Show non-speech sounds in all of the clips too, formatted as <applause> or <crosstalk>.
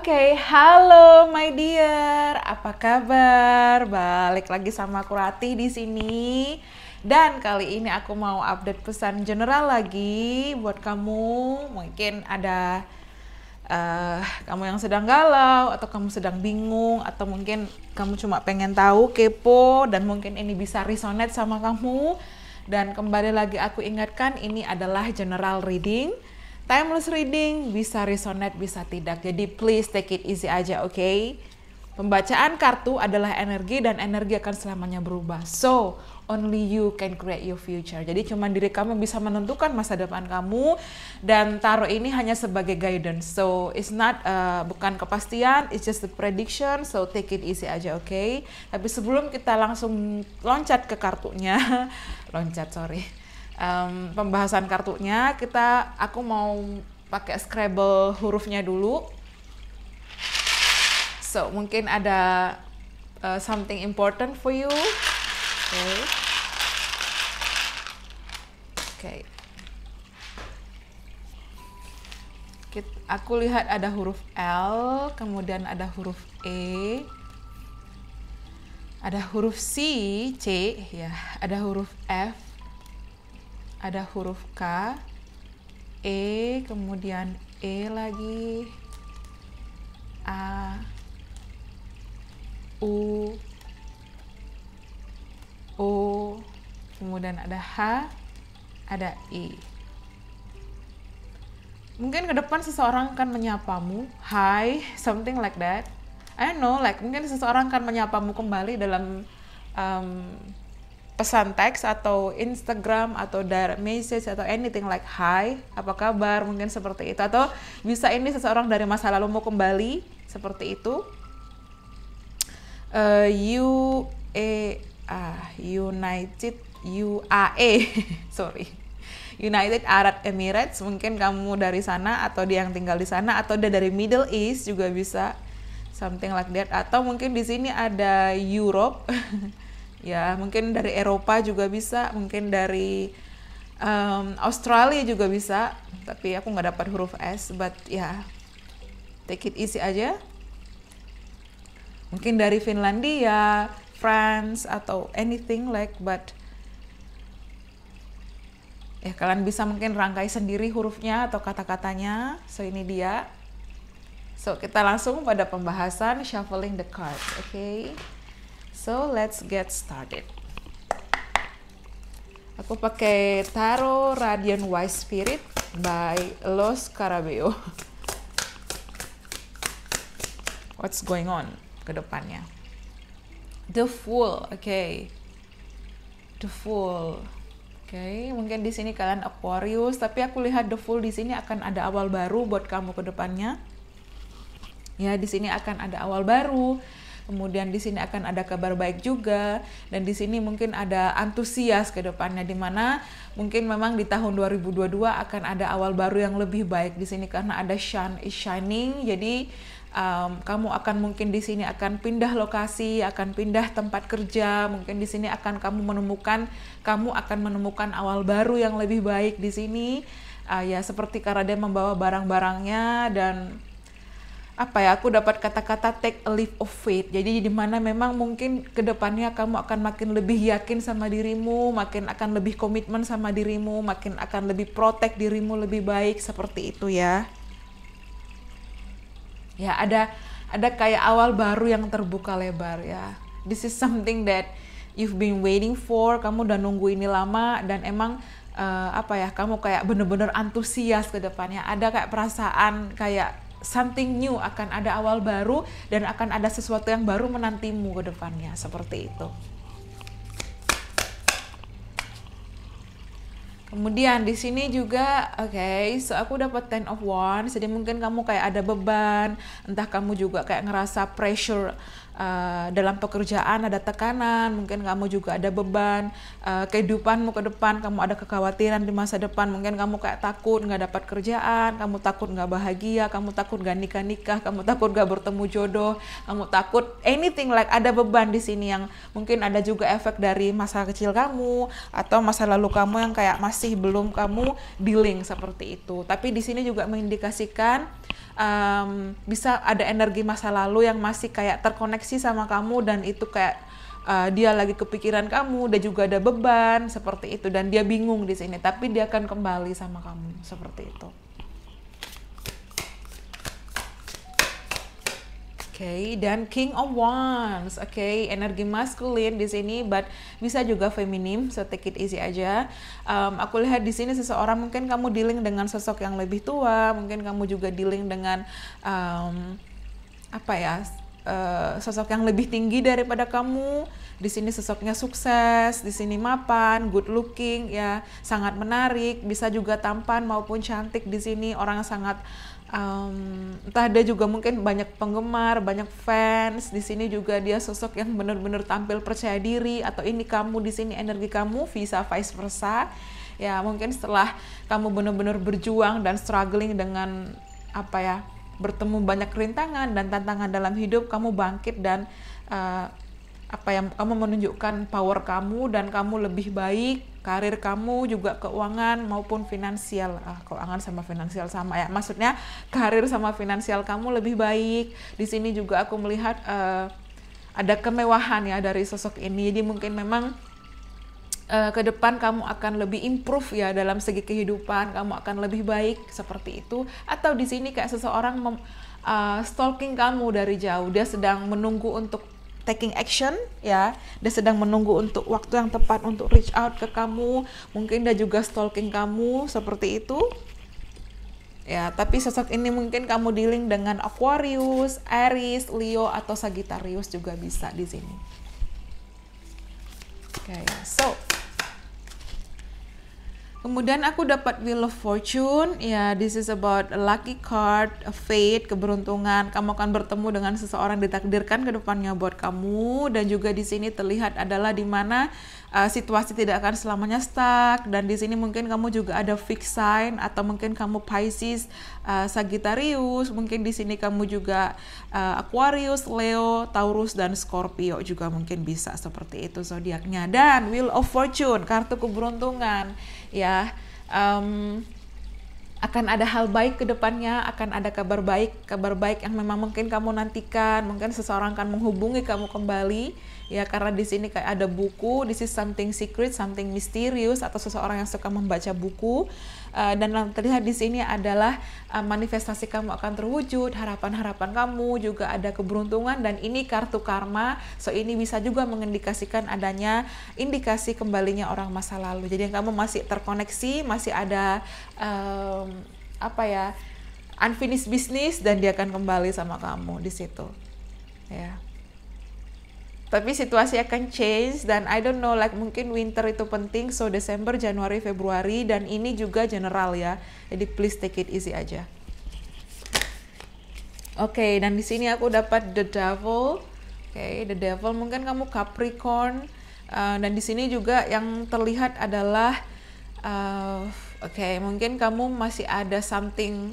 Oke, okay, halo my dear. Apa kabar? Balik lagi sama aku Rati di sini. Dan kali ini aku mau update pesan general lagi buat kamu. Mungkin ada uh, kamu yang sedang galau atau kamu sedang bingung atau mungkin kamu cuma pengen tahu kepo dan mungkin ini bisa resonate sama kamu. Dan kembali lagi aku ingatkan ini adalah general reading timeless reading bisa resonate bisa tidak. Jadi please take it easy aja, oke? Okay? Pembacaan kartu adalah energi dan energi akan selamanya berubah. So, only you can create your future. Jadi cuma diri kamu bisa menentukan masa depan kamu dan taruh ini hanya sebagai guidance. So, it's not uh, bukan kepastian, it's just a prediction. So, take it easy aja, oke? Okay? Tapi sebelum kita langsung loncat ke kartunya, <laughs> loncat sorry um, pembahasan kartunya kita aku mau pakai Scrabble hurufnya dulu. So mungkin ada uh, something important for you. Okay. Okay. aku lihat ada huruf L, kemudian ada huruf E, ada huruf C, C, ya, ada huruf F, ada huruf K, E, kemudian E lagi, A, U, O, kemudian ada H, ada I. Mungkin ke depan seseorang akan menyapamu, hi, something like that. I don't know, like mungkin seseorang akan menyapamu kembali dalam um, pesan teks atau Instagram atau direct message atau anything like hi, apa kabar, mungkin seperti itu atau bisa ini seseorang dari masa lalu mau kembali seperti itu. Uh, U ah United UAE, <laughs> sorry. United Arab Emirates, mungkin kamu dari sana atau dia yang tinggal di sana atau dia dari Middle East juga bisa something like that atau mungkin di sini ada Europe <laughs> ya mungkin dari Eropa juga bisa mungkin dari um, Australia juga bisa tapi aku nggak dapat huruf S but ya yeah, take it easy aja mungkin dari Finlandia France atau anything like but ya kalian bisa mungkin rangkai sendiri hurufnya atau kata-katanya so ini dia so kita langsung pada pembahasan shuffling the cards oke okay? So let's get started. Aku pakai Taro Radiant Wise Spirit by Los Carabeo. What's going on ke depannya? The Fool, oke. Okay. The Fool. Oke, okay, mungkin di sini kalian Aquarius, tapi aku lihat The Fool di sini akan ada awal baru buat kamu ke depannya. Ya, di sini akan ada awal baru kemudian di sini akan ada kabar baik juga dan di sini mungkin ada antusias ke depannya di mana mungkin memang di tahun 2022 akan ada awal baru yang lebih baik di sini karena ada sun is shining jadi um, kamu akan mungkin di sini akan pindah lokasi, akan pindah tempat kerja, mungkin di sini akan kamu menemukan kamu akan menemukan awal baru yang lebih baik di sini. Uh, ya seperti dia membawa barang-barangnya dan apa ya aku dapat kata-kata take a leap of faith jadi di mana memang mungkin kedepannya kamu akan makin lebih yakin sama dirimu makin akan lebih komitmen sama dirimu makin akan lebih protek dirimu lebih baik seperti itu ya ya ada ada kayak awal baru yang terbuka lebar ya this is something that you've been waiting for kamu udah nunggu ini lama dan emang uh, apa ya kamu kayak bener-bener antusias kedepannya ada kayak perasaan kayak something new, akan ada awal baru dan akan ada sesuatu yang baru menantimu ke depannya seperti itu. Kemudian di sini juga oke, okay, so aku dapat ten of one. Jadi mungkin kamu kayak ada beban, entah kamu juga kayak ngerasa pressure uh, dalam pekerjaan ada tekanan, mungkin kamu juga ada beban uh, kehidupanmu ke depan, kamu ada kekhawatiran di masa depan, mungkin kamu kayak takut nggak dapat kerjaan, kamu takut nggak bahagia, kamu takut nggak nikah nikah, kamu takut nggak bertemu jodoh, kamu takut anything like ada beban di sini yang mungkin ada juga efek dari masa kecil kamu atau masa lalu kamu yang kayak masih masih belum kamu dealing seperti itu. Tapi di sini juga mengindikasikan um, bisa ada energi masa lalu yang masih kayak terkoneksi sama kamu dan itu kayak uh, dia lagi kepikiran kamu dan juga ada beban seperti itu dan dia bingung di sini tapi dia akan kembali sama kamu seperti itu. okay? Dan King of Wands, oke? Okay? Energi maskulin di sini, but bisa juga feminim, so take it easy aja. Um, aku lihat di sini seseorang mungkin kamu dealing dengan sosok yang lebih tua, mungkin kamu juga dealing dengan um, apa ya? Uh, sosok yang lebih tinggi daripada kamu. Di sini sosoknya sukses, di sini mapan, good looking, ya sangat menarik, bisa juga tampan maupun cantik di sini orang sangat um, entah dia juga mungkin banyak penggemar, banyak fans. Di sini juga dia sosok yang benar-benar tampil percaya diri atau ini kamu di sini energi kamu, visa vice versa. Ya, mungkin setelah kamu benar-benar berjuang dan struggling dengan apa ya? bertemu banyak rintangan dan tantangan dalam hidup, kamu bangkit dan uh, apa yang kamu menunjukkan power kamu dan kamu lebih baik karir kamu juga keuangan maupun finansial ah, keuangan sama finansial sama ya maksudnya karir sama finansial kamu lebih baik di sini juga aku melihat uh, ada kemewahan ya dari sosok ini jadi mungkin memang uh, ke depan kamu akan lebih improve ya dalam segi kehidupan kamu akan lebih baik seperti itu atau di sini kayak seseorang mem, uh, stalking kamu dari jauh dia sedang menunggu untuk taking action ya dia sedang menunggu untuk waktu yang tepat untuk reach out ke kamu mungkin dia juga stalking kamu seperti itu ya tapi sosok ini mungkin kamu dealing dengan Aquarius, Aries, Leo atau Sagittarius juga bisa di sini. Oke, okay, so Kemudian aku dapat Wheel of Fortune, ya yeah, this is about a lucky card, a fate, keberuntungan. Kamu akan bertemu dengan seseorang ditakdirkan ke depannya buat kamu dan juga di sini terlihat adalah di mana uh, situasi tidak akan selamanya stuck dan di sini mungkin kamu juga ada fixed sign atau mungkin kamu Pisces, uh, Sagittarius, mungkin di sini kamu juga uh, Aquarius, Leo, Taurus dan Scorpio juga mungkin bisa seperti itu zodiaknya. Dan Wheel of Fortune, kartu keberuntungan ya. Um, akan ada hal baik ke depannya, akan ada kabar baik, kabar baik yang memang mungkin kamu nantikan, mungkin seseorang akan menghubungi kamu kembali ya karena di sini kayak ada buku this is something secret something mysterious atau seseorang yang suka membaca buku eh, dan terlihat di sini adalah eh, manifestasi kamu akan terwujud harapan-harapan kamu juga ada keberuntungan dan ini kartu karma so ini bisa juga mengindikasikan adanya indikasi kembalinya orang masa lalu jadi yang kamu masih terkoneksi masih ada um, apa ya unfinished business dan dia akan kembali sama kamu di situ ya yeah tapi situasi akan change dan I don't know like mungkin winter itu penting so Desember Januari Februari dan ini juga general ya jadi please take it easy aja oke okay, dan di sini aku dapat the devil oke okay, the devil mungkin kamu Capricorn uh, dan di sini juga yang terlihat adalah uh, oke okay, mungkin kamu masih ada something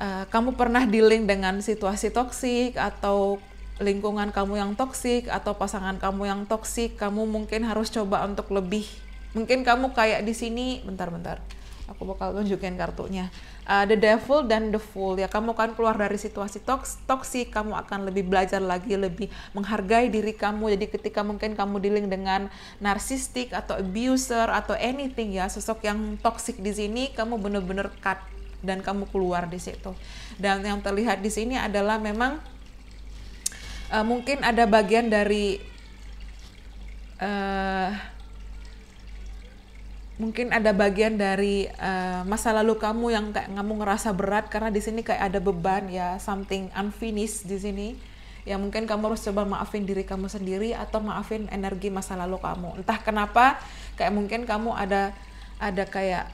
Uh, kamu pernah dealing dengan situasi toksik atau lingkungan kamu yang toksik atau pasangan kamu yang toksik, kamu mungkin harus coba untuk lebih. Mungkin kamu kayak di sini, bentar-bentar, aku bakal tunjukin kartunya. Uh, the Devil dan the Fool ya, kamu kan keluar dari situasi toks toksik, kamu akan lebih belajar lagi, lebih menghargai diri kamu. Jadi ketika mungkin kamu dealing dengan narsistik atau abuser atau anything ya, sosok yang toksik di sini, kamu bener-bener cut dan kamu keluar di situ. Dan yang terlihat di sini adalah memang uh, mungkin ada bagian dari uh, mungkin ada bagian dari uh, masa lalu kamu yang kayak kamu ngerasa berat karena di sini kayak ada beban ya something unfinished di sini ya mungkin kamu harus coba maafin diri kamu sendiri atau maafin energi masa lalu kamu entah kenapa kayak mungkin kamu ada ada kayak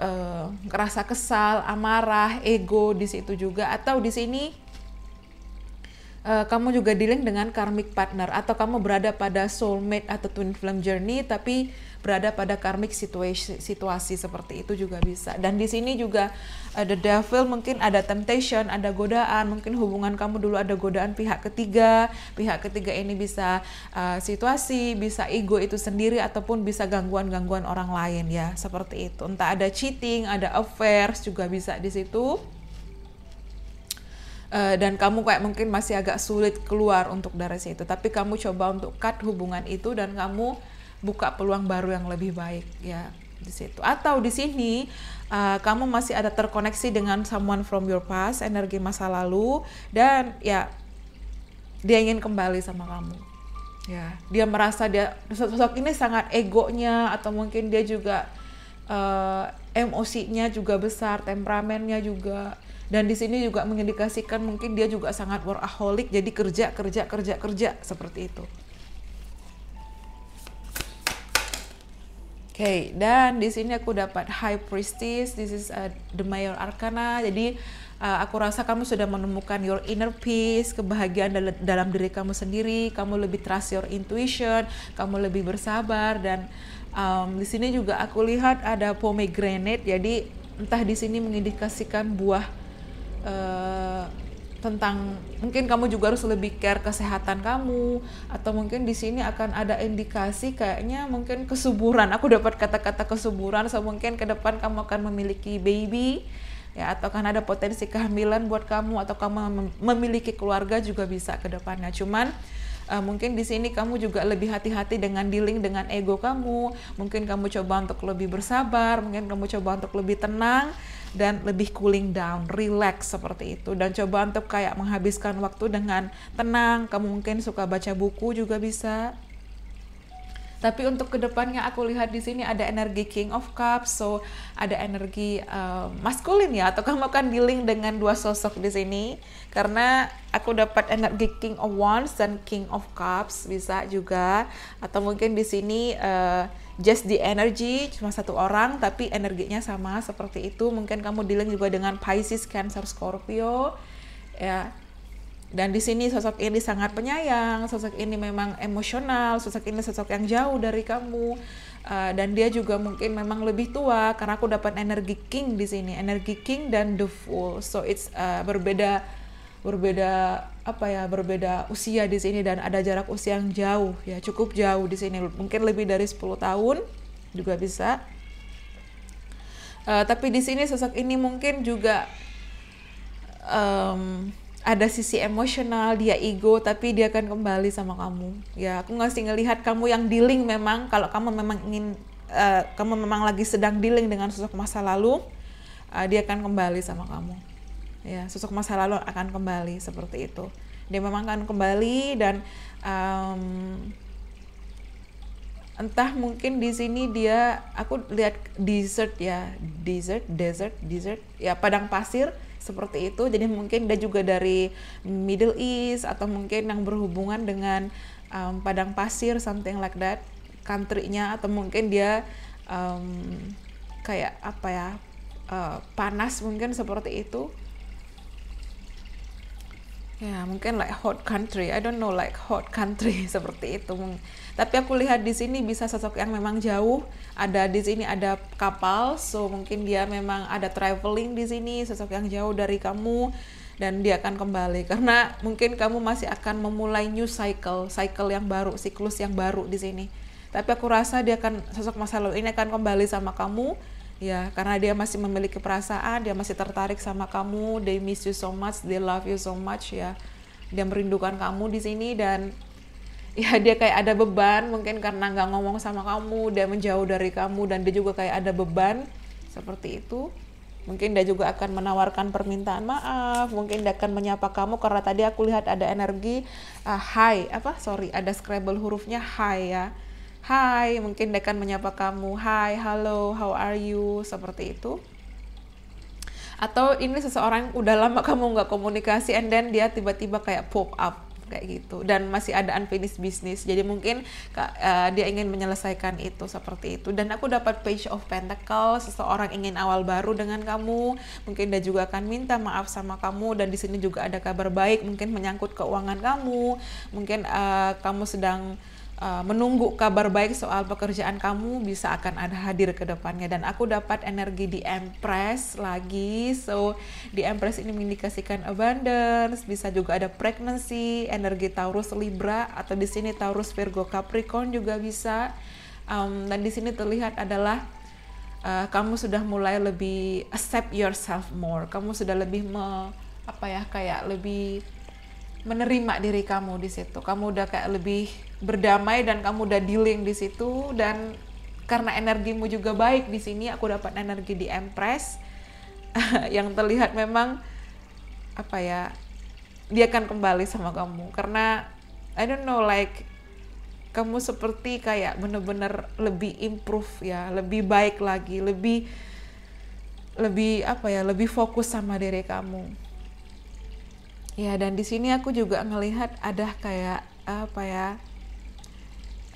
uh, ngerasa kesal amarah ego di situ juga atau di sini uh, kamu juga dealing dengan karmic partner atau kamu berada pada soulmate atau twin flame journey tapi berada pada karmic situasi situasi seperti itu juga bisa dan di sini juga uh, the devil mungkin ada temptation ada godaan mungkin hubungan kamu dulu ada godaan pihak ketiga pihak ketiga ini bisa uh, situasi bisa ego itu sendiri ataupun bisa gangguan gangguan orang lain ya seperti itu entah ada cheating ada affairs juga bisa di situ Eh, dan kamu kayak mungkin masih agak sulit keluar untuk dari situ tapi kamu coba untuk cut hubungan itu dan kamu buka peluang baru yang lebih baik ya di situ atau di sini uh, kamu masih ada terkoneksi dengan someone from your past energi masa lalu dan ya dia ingin kembali sama kamu ya dia merasa dia sosok ini sangat egonya atau mungkin dia juga uh, emosinya juga besar temperamennya juga dan di sini juga mengindikasikan mungkin dia juga sangat workaholic, jadi kerja, kerja, kerja, kerja, seperti itu. Oke, okay, dan di sini aku dapat High Priestess, this is uh, the Mayor Arcana, jadi uh, aku rasa kamu sudah menemukan your inner peace, kebahagiaan dal dalam diri kamu sendiri, kamu lebih trust your intuition, kamu lebih bersabar dan um, di sini juga aku lihat ada pomegranate, jadi entah di sini mengindikasikan buah Eh, tentang mungkin kamu juga harus lebih care kesehatan kamu atau mungkin di sini akan ada indikasi kayaknya mungkin kesuburan aku dapat kata-kata kesuburan so mungkin ke depan kamu akan memiliki baby ya atau kan ada potensi kehamilan buat kamu atau kamu memiliki keluarga juga bisa ke depannya cuman uh, mungkin di sini kamu juga lebih hati-hati dengan dealing dengan ego kamu mungkin kamu coba untuk lebih bersabar mungkin kamu coba untuk lebih tenang dan lebih cooling down, relax seperti itu. Dan coba untuk kayak menghabiskan waktu dengan tenang, kamu mungkin suka baca buku juga bisa. Tapi untuk kedepannya aku lihat di sini ada energi King of Cups, so ada energi uh, maskulin ya, atau kamu akan dealing dengan dua sosok di sini karena aku dapat energi King of Wands dan King of Cups bisa juga, atau mungkin di sini uh, just the energy cuma satu orang tapi energinya sama seperti itu mungkin kamu dealing juga dengan Pisces Cancer Scorpio ya dan di sini sosok ini sangat penyayang sosok ini memang emosional sosok ini sosok yang jauh dari kamu uh, dan dia juga mungkin memang lebih tua karena aku dapat energi King di sini energi King dan the Fool so it's uh, berbeda berbeda apa ya berbeda usia di sini dan ada jarak usia yang jauh ya cukup jauh di sini mungkin lebih dari 10 tahun juga bisa uh, tapi di sini sosok ini mungkin juga um, ada sisi emosional dia ego tapi dia akan kembali sama kamu ya aku sih ngelihat kamu yang dealing memang kalau kamu memang ingin uh, kamu memang lagi sedang dealing dengan sosok masa lalu uh, dia akan kembali sama kamu ya sosok masa lalu akan kembali seperti itu dia memang akan kembali dan um, entah mungkin di sini dia aku lihat desert ya desert desert desert ya padang pasir seperti itu jadi mungkin dia juga dari Middle East atau mungkin yang berhubungan dengan um, padang pasir something like that countrynya atau mungkin dia um, kayak apa ya uh, panas mungkin seperti itu ya mungkin like hot country I don't know like hot country <laughs> seperti itu tapi aku lihat di sini bisa sosok yang memang jauh ada di sini ada kapal so mungkin dia memang ada traveling di sini sosok yang jauh dari kamu dan dia akan kembali karena mungkin kamu masih akan memulai new cycle cycle yang baru siklus yang baru di sini tapi aku rasa dia akan sosok masa lalu ini akan kembali sama kamu ya karena dia masih memiliki perasaan dia masih tertarik sama kamu they miss you so much they love you so much ya dia merindukan kamu di sini dan ya <laughs> dia kayak ada beban mungkin karena nggak ngomong sama kamu dia menjauh dari kamu dan dia juga kayak ada beban seperti itu mungkin dia juga akan menawarkan permintaan maaf mungkin dia akan menyapa kamu karena tadi aku lihat ada energi uh, high apa sorry ada scrabble hurufnya high ya Hai, mungkin dekan menyapa kamu. Hai, halo, how are you? Seperti itu. Atau ini seseorang yang udah lama kamu nggak komunikasi and then dia tiba-tiba kayak pop up kayak gitu dan masih ada unfinished business jadi mungkin uh, dia ingin menyelesaikan itu seperti itu dan aku dapat page of pentacle seseorang ingin awal baru dengan kamu mungkin dia juga akan minta maaf sama kamu dan di sini juga ada kabar baik mungkin menyangkut keuangan kamu mungkin uh, kamu sedang Uh, menunggu kabar baik soal pekerjaan kamu bisa akan ada hadir ke depannya dan aku dapat energi di Empress lagi so di Empress ini mengindikasikan abundance bisa juga ada pregnancy energi Taurus Libra atau di sini Taurus Virgo Capricorn juga bisa um, dan di sini terlihat adalah uh, kamu sudah mulai lebih accept yourself more kamu sudah lebih me, apa ya kayak lebih menerima diri kamu di situ. Kamu udah kayak lebih berdamai dan kamu udah dealing di situ dan karena energimu juga baik di sini aku dapat energi di Empress <laughs> yang terlihat memang apa ya dia akan kembali sama kamu karena I don't know like kamu seperti kayak bener-bener lebih improve ya lebih baik lagi lebih lebih apa ya lebih fokus sama diri kamu ya dan di sini aku juga ngelihat ada kayak apa ya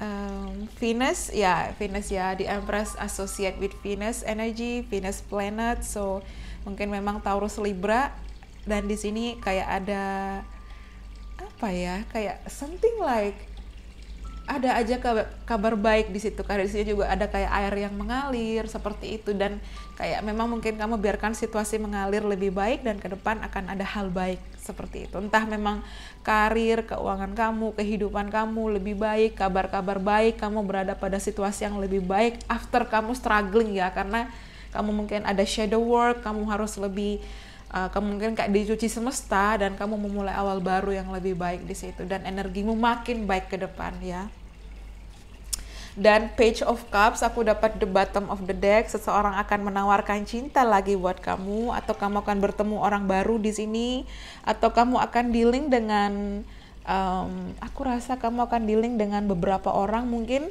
um, Venus ya yeah, Venus ya di Empress associate with Venus energy Venus planet so mungkin memang Taurus Libra dan di sini kayak ada apa ya kayak something like ada aja kabar, baik di situ karena di sini juga ada kayak air yang mengalir seperti itu dan kayak memang mungkin kamu biarkan situasi mengalir lebih baik dan ke depan akan ada hal baik seperti itu entah memang karir keuangan kamu kehidupan kamu lebih baik kabar-kabar baik kamu berada pada situasi yang lebih baik after kamu struggling ya karena kamu mungkin ada shadow work kamu harus lebih uh, kemungkinan kayak dicuci semesta dan kamu memulai awal baru yang lebih baik di situ dan energimu makin baik ke depan ya dan page of cups aku dapat the bottom of the deck seseorang akan menawarkan cinta lagi buat kamu atau kamu akan bertemu orang baru di sini atau kamu akan dealing dengan um, aku rasa kamu akan dealing dengan beberapa orang mungkin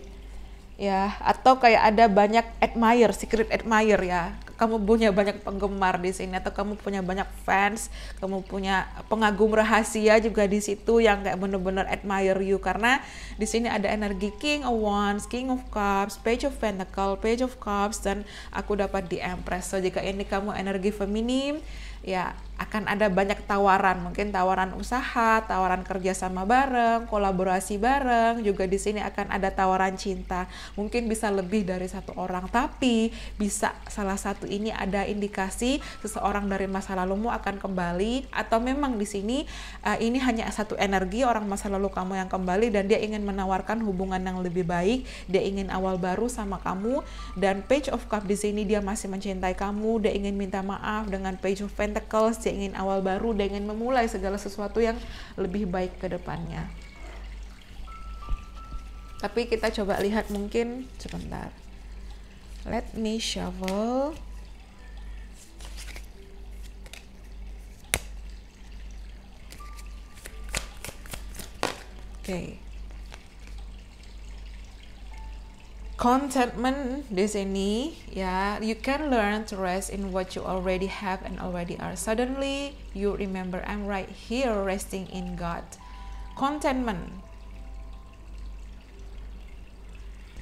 ya atau kayak ada banyak admire secret admire ya kamu punya banyak penggemar di sini atau kamu punya banyak fans, kamu punya pengagum rahasia juga di situ yang kayak bener-bener admire you karena di sini ada energi King of Wands, King of Cups, Page of Pentacles, Page of Cups dan aku dapat di Empress. So jika ini kamu energi feminim, ya akan ada banyak tawaran, mungkin tawaran usaha, tawaran kerjasama bareng, kolaborasi bareng, juga di sini akan ada tawaran cinta, mungkin bisa lebih dari satu orang, tapi bisa salah satu ini ada indikasi seseorang dari masa lalumu akan kembali, atau memang di sini uh, ini hanya satu energi orang masa lalu kamu yang kembali dan dia ingin menawarkan hubungan yang lebih baik, dia ingin awal baru sama kamu dan page of cup di sini dia masih mencintai kamu, dia ingin minta maaf dengan page of pen Pentacles, dia ingin awal baru, dia ingin memulai segala sesuatu yang lebih baik ke depannya. Tapi kita coba lihat mungkin sebentar. Let me shovel. Oke. Okay. contentment di sini ya you can learn to rest in what you already have and already are suddenly you remember I'm right here resting in God contentment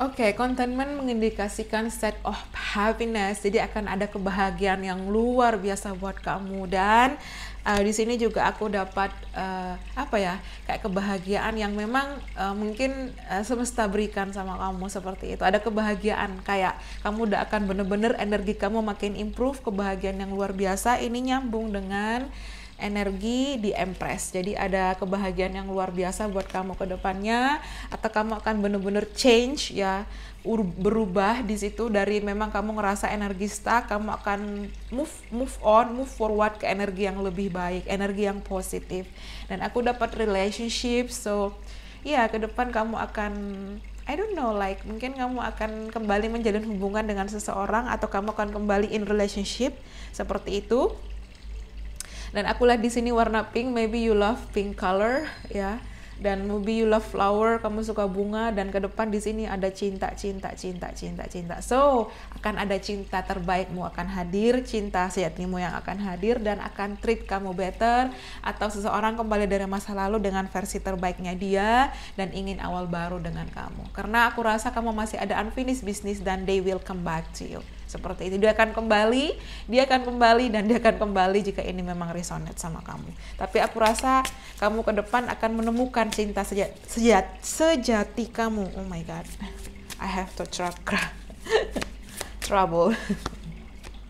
Oke, okay, contentment mengindikasikan state of happiness. Jadi akan ada kebahagiaan yang luar biasa buat kamu dan uh, di sini juga aku dapat uh, apa ya kayak kebahagiaan yang memang uh, mungkin uh, semesta berikan sama kamu seperti itu ada kebahagiaan kayak kamu udah akan bener-bener energi kamu makin improve kebahagiaan yang luar biasa ini nyambung dengan energi di Empress. Jadi ada kebahagiaan yang luar biasa buat kamu ke depannya atau kamu akan benar-benar change ya berubah di situ dari memang kamu ngerasa energi stuck, kamu akan move move on, move forward ke energi yang lebih baik, energi yang positif. Dan aku dapat relationship so ya yeah, ke depan kamu akan I don't know, like mungkin kamu akan kembali menjalin hubungan dengan seseorang atau kamu akan kembali in relationship seperti itu dan aku lihat di sini warna pink, maybe you love pink color ya. Dan maybe you love flower, kamu suka bunga dan ke depan di sini ada cinta, cinta, cinta, cinta, cinta. So, akan ada cinta terbaikmu akan hadir, cinta sejatimu yang akan hadir dan akan treat kamu better atau seseorang kembali dari masa lalu dengan versi terbaiknya dia dan ingin awal baru dengan kamu. Karena aku rasa kamu masih ada unfinished business dan they will come back to you. Seperti itu. Dia akan kembali, dia akan kembali dan dia akan kembali jika ini memang resonate sama kamu. Tapi aku rasa kamu ke depan akan menemukan cinta sejati, seja, sejati kamu. Oh my god. I have to chakra. <laughs> Trouble.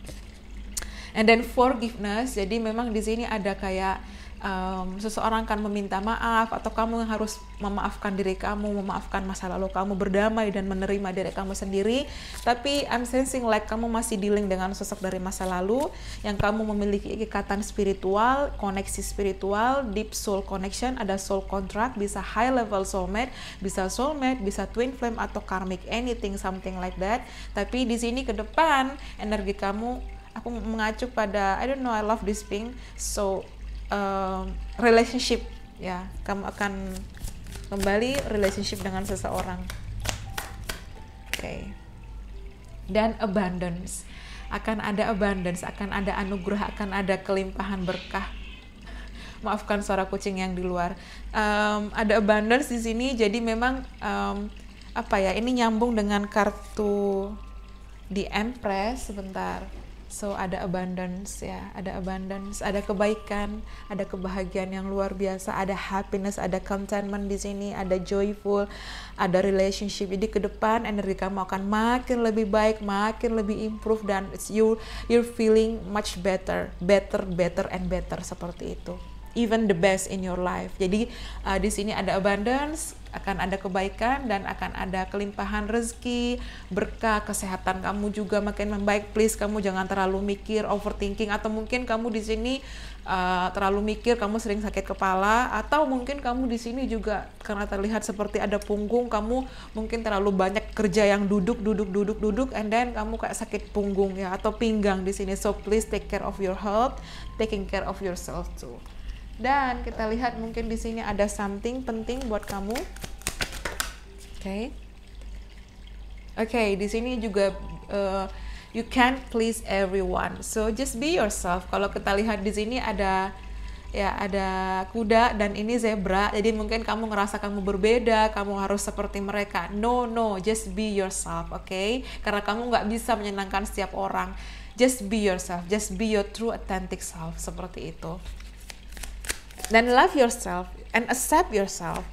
<laughs> And then forgiveness. Jadi memang di sini ada kayak um, seseorang akan meminta maaf atau kamu yang harus memaafkan diri kamu, memaafkan masa lalu kamu, berdamai dan menerima diri kamu sendiri. Tapi I'm sensing like kamu masih dealing dengan sosok dari masa lalu yang kamu memiliki ikatan spiritual, koneksi spiritual, deep soul connection, ada soul contract, bisa high level soulmate, bisa soulmate, bisa twin flame atau karmic anything something like that. Tapi di sini ke depan energi kamu aku mengacu pada I don't know I love this pink so relationship ya kamu akan kembali relationship dengan seseorang oke okay. dan abundance akan ada abundance akan ada anugerah akan ada kelimpahan berkah maafkan suara kucing yang di luar um, ada abundance di sini jadi memang um, apa ya ini nyambung dengan kartu di Empress sebentar So ada abundance ya, ada abundance, ada kebaikan, ada kebahagiaan yang luar biasa, ada happiness, ada contentment di sini, ada joyful, ada relationship. Jadi ke depan energi kamu akan makin lebih baik, makin lebih improve dan you you're feeling much better, better, better and better seperti itu. Even the best in your life. Jadi uh, di sini ada abundance, akan ada kebaikan dan akan ada kelimpahan rezeki, berkah, kesehatan kamu juga makin membaik. Please kamu jangan terlalu mikir overthinking atau mungkin kamu di sini uh, terlalu mikir kamu sering sakit kepala atau mungkin kamu di sini juga karena terlihat seperti ada punggung kamu mungkin terlalu banyak kerja yang duduk duduk duduk duduk and then kamu kayak sakit punggung ya atau pinggang di sini. So please take care of your health, taking care of yourself too. Dan kita lihat mungkin di sini ada something penting buat kamu. Oke. Okay. Oke, okay, di sini juga uh, you can't please everyone. So just be yourself. Kalau kita lihat di sini ada ya ada kuda dan ini zebra jadi mungkin kamu ngerasa kamu berbeda kamu harus seperti mereka no no just be yourself oke okay? karena kamu nggak bisa menyenangkan setiap orang just be yourself just be your true authentic self seperti itu Then love yourself and accept yourself.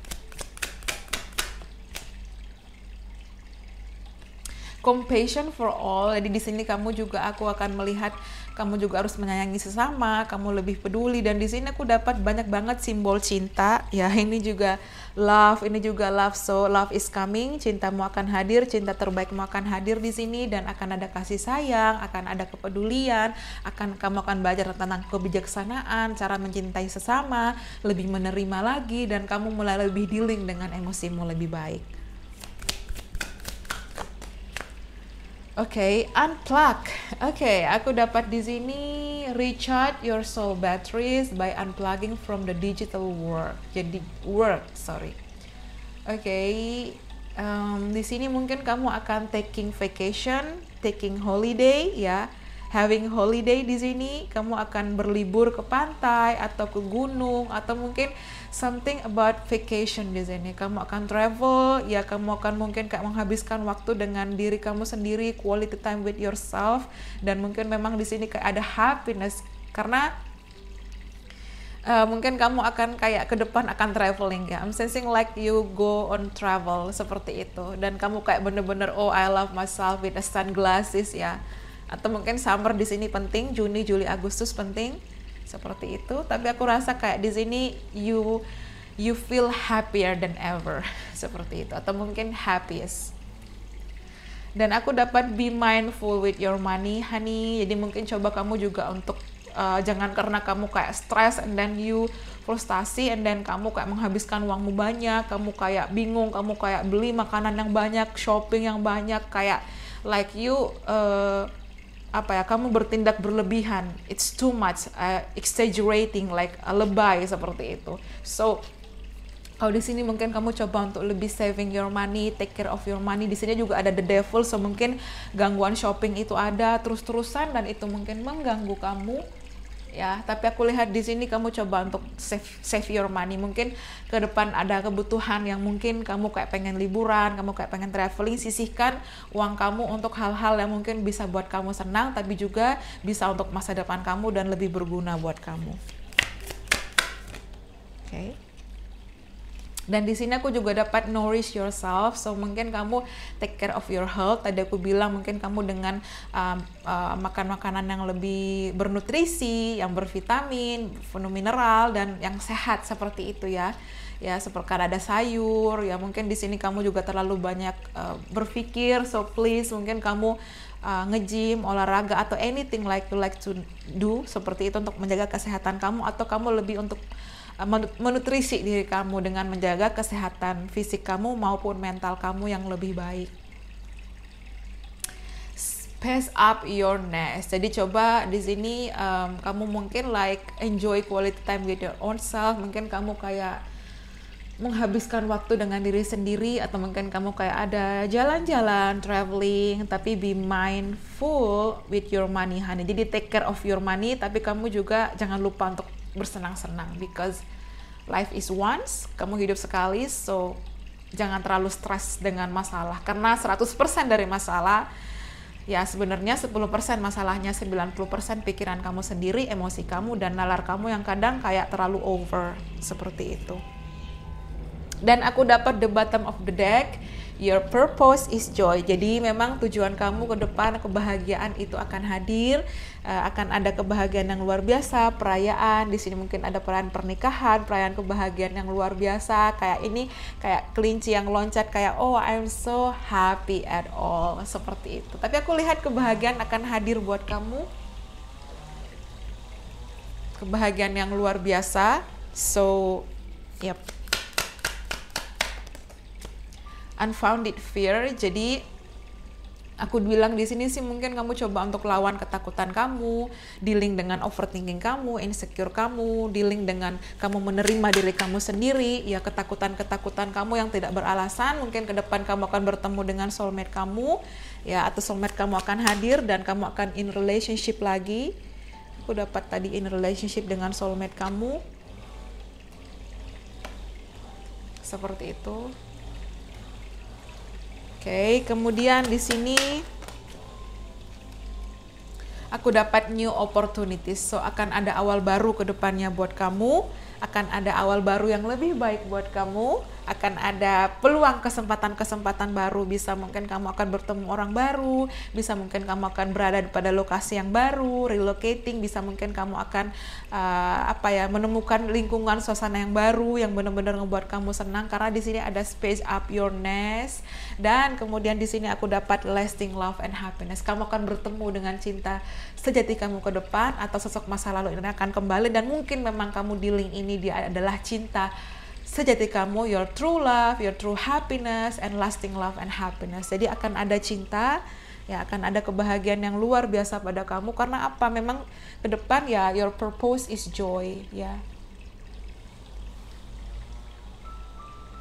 Compassion for all. Jadi di sini kamu juga aku akan melihat kamu juga harus menyayangi sesama, kamu lebih peduli dan di sini aku dapat banyak banget simbol cinta. Ya, <laughs> ini juga love, ini juga love. So, love is coming, cintamu akan hadir, cinta terbaikmu akan hadir di sini dan akan ada kasih sayang, akan ada kepedulian, akan kamu akan belajar tentang kebijaksanaan, cara mencintai sesama, lebih menerima lagi dan kamu mulai lebih dealing dengan emosimu lebih baik. Oke, okay, unplug. Oke, okay, aku dapat di sini recharge your soul batteries by unplugging from the digital world. Jadi world, sorry. Oke, okay, um, di sini mungkin kamu akan taking vacation, taking holiday, ya having holiday di sini, kamu akan berlibur ke pantai atau ke gunung atau mungkin something about vacation di sini. Kamu akan travel, ya kamu akan mungkin kayak menghabiskan waktu dengan diri kamu sendiri, quality time with yourself dan mungkin memang di sini kayak ada happiness karena uh, mungkin kamu akan kayak ke depan akan traveling ya. I'm sensing like you go on travel seperti itu dan kamu kayak bener-bener oh I love myself with a sunglasses ya atau mungkin summer di sini penting Juni Juli Agustus penting seperti itu tapi aku rasa kayak di sini you you feel happier than ever <laughs> seperti itu atau mungkin happiest dan aku dapat be mindful with your money honey jadi mungkin coba kamu juga untuk uh, jangan karena kamu kayak stress and then you frustasi and then kamu kayak menghabiskan uangmu banyak kamu kayak bingung kamu kayak beli makanan yang banyak shopping yang banyak kayak like you uh, apa ya kamu bertindak berlebihan it's too much uh, exaggerating like lebay seperti itu so kalau di sini mungkin kamu coba untuk lebih saving your money, take care of your money. Di sini juga ada the devil, so mungkin gangguan shopping itu ada terus-terusan dan itu mungkin mengganggu kamu ya tapi aku lihat di sini kamu coba untuk save save your money mungkin ke depan ada kebutuhan yang mungkin kamu kayak pengen liburan kamu kayak pengen traveling sisihkan uang kamu untuk hal-hal yang mungkin bisa buat kamu senang tapi juga bisa untuk masa depan kamu dan lebih berguna buat kamu oke okay. Dan di sini aku juga dapat nourish yourself. So mungkin kamu take care of your health. Tadi aku bilang mungkin kamu dengan um, uh, uh, makan makanan yang lebih bernutrisi, yang bervitamin, penuh mineral dan yang sehat seperti itu ya ya seperti ada sayur ya mungkin di sini kamu juga terlalu banyak uh, berpikir so please mungkin kamu uh, ngejim olahraga atau anything like you like to do seperti itu untuk menjaga kesehatan kamu atau kamu lebih untuk Eh, menutrisi diri kamu dengan menjaga kesehatan fisik kamu maupun mental kamu yang lebih baik. Pass up your nest. Jadi coba di sini um, kamu mungkin like enjoy quality time with your own self. Mungkin kamu kayak menghabiskan waktu dengan diri sendiri atau mungkin kamu kayak ada jalan-jalan, traveling, tapi be mindful with your money honey. Jadi take care of your money tapi kamu juga jangan lupa untuk bersenang-senang because life is once, kamu hidup sekali so jangan terlalu stres dengan masalah karena 100% dari masalah ya sebenarnya 10% masalahnya 90% pikiran kamu sendiri, emosi kamu dan nalar kamu yang kadang kayak terlalu over seperti itu. Dan aku dapat the bottom of the deck Your purpose is joy. Jadi memang tujuan kamu ke depan kebahagiaan itu akan hadir, eh, akan ada kebahagiaan yang luar biasa, perayaan. Di sini mungkin ada perayaan pernikahan, perayaan kebahagiaan yang luar biasa. Kayak ini kayak kelinci yang loncat kayak oh I'm so happy at all seperti itu. Tapi aku lihat kebahagiaan akan hadir buat kamu. Kebahagiaan yang luar biasa. So, yep unfounded fear. Jadi aku bilang di sini sih mungkin kamu coba untuk lawan ketakutan kamu, dealing dengan overthinking kamu, insecure kamu, dealing dengan kamu menerima diri kamu sendiri, ya ketakutan-ketakutan kamu yang tidak beralasan, mungkin ke depan kamu akan bertemu dengan soulmate kamu, ya atau soulmate kamu akan hadir dan kamu akan in relationship lagi. Aku dapat tadi in relationship dengan soulmate kamu. Seperti itu. Oke, kemudian di sini aku dapat new opportunities. So akan ada awal baru ke depannya buat kamu akan ada awal baru yang lebih baik buat kamu, akan ada peluang kesempatan-kesempatan baru, bisa mungkin kamu akan bertemu orang baru, bisa mungkin kamu akan berada pada lokasi yang baru, relocating, bisa mungkin kamu akan uh, apa ya, menemukan lingkungan suasana yang baru yang benar-benar membuat kamu senang karena di sini ada space up your nest dan kemudian di sini aku dapat lasting love and happiness. Kamu akan bertemu dengan cinta sejati kamu ke depan atau sosok masa lalu ini akan kembali dan mungkin memang kamu di link ini dia adalah cinta sejati kamu, your true love, your true happiness, and lasting love and happiness. Jadi akan ada cinta, ya akan ada kebahagiaan yang luar biasa pada kamu karena apa? Memang ke depan ya your purpose is joy, ya.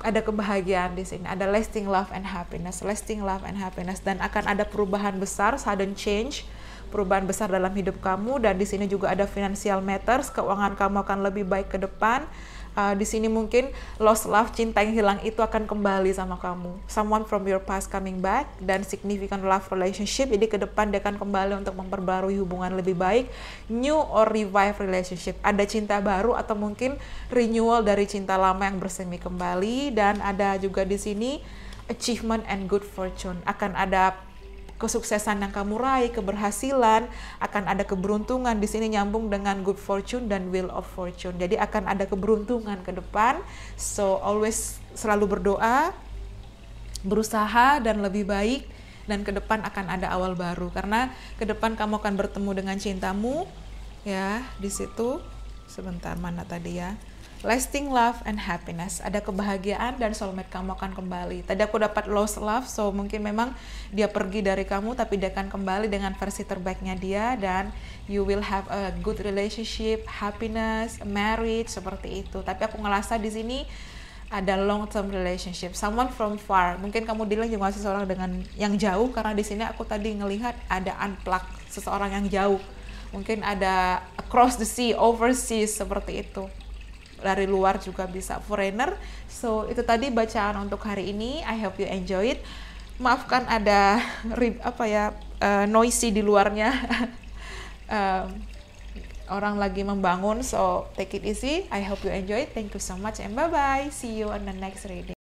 Ada kebahagiaan di sini, ada lasting love and happiness, lasting love and happiness, dan akan ada perubahan besar, sudden change perubahan besar dalam hidup kamu dan di sini juga ada financial matters, keuangan kamu akan lebih baik ke depan. Uh, di sini mungkin lost love, cinta yang hilang itu akan kembali sama kamu. Someone from your past coming back dan significant love relationship. Jadi ke depan dia akan kembali untuk memperbarui hubungan lebih baik. New or revive relationship. Ada cinta baru atau mungkin renewal dari cinta lama yang bersemi kembali. Dan ada juga di sini achievement and good fortune. Akan ada kesuksesan yang kamu raih, keberhasilan, akan ada keberuntungan di sini nyambung dengan good fortune dan will of fortune. Jadi akan ada keberuntungan ke depan. So always selalu berdoa, berusaha dan lebih baik dan ke depan akan ada awal baru karena ke depan kamu akan bertemu dengan cintamu ya di situ sebentar mana tadi ya lasting love and happiness. Ada kebahagiaan dan soulmate kamu akan kembali. Tadi aku dapat lost love, so mungkin memang dia pergi dari kamu, tapi dia akan kembali dengan versi terbaiknya dia dan you will have a good relationship, happiness, marriage seperti itu. Tapi aku ngerasa di sini ada long term relationship, someone from far. Mungkin kamu bilang juga seseorang dengan yang jauh karena di sini aku tadi ngelihat ada unplugged seseorang yang jauh. Mungkin ada across the sea, overseas seperti itu dari luar juga bisa foreigner. So itu tadi bacaan untuk hari ini. I hope you enjoy it. Maafkan ada <laughs> rib, apa ya uh, noisy di luarnya. uh, <laughs> orang lagi membangun so take it easy I hope you enjoy it thank you so much and bye bye see you on the next reading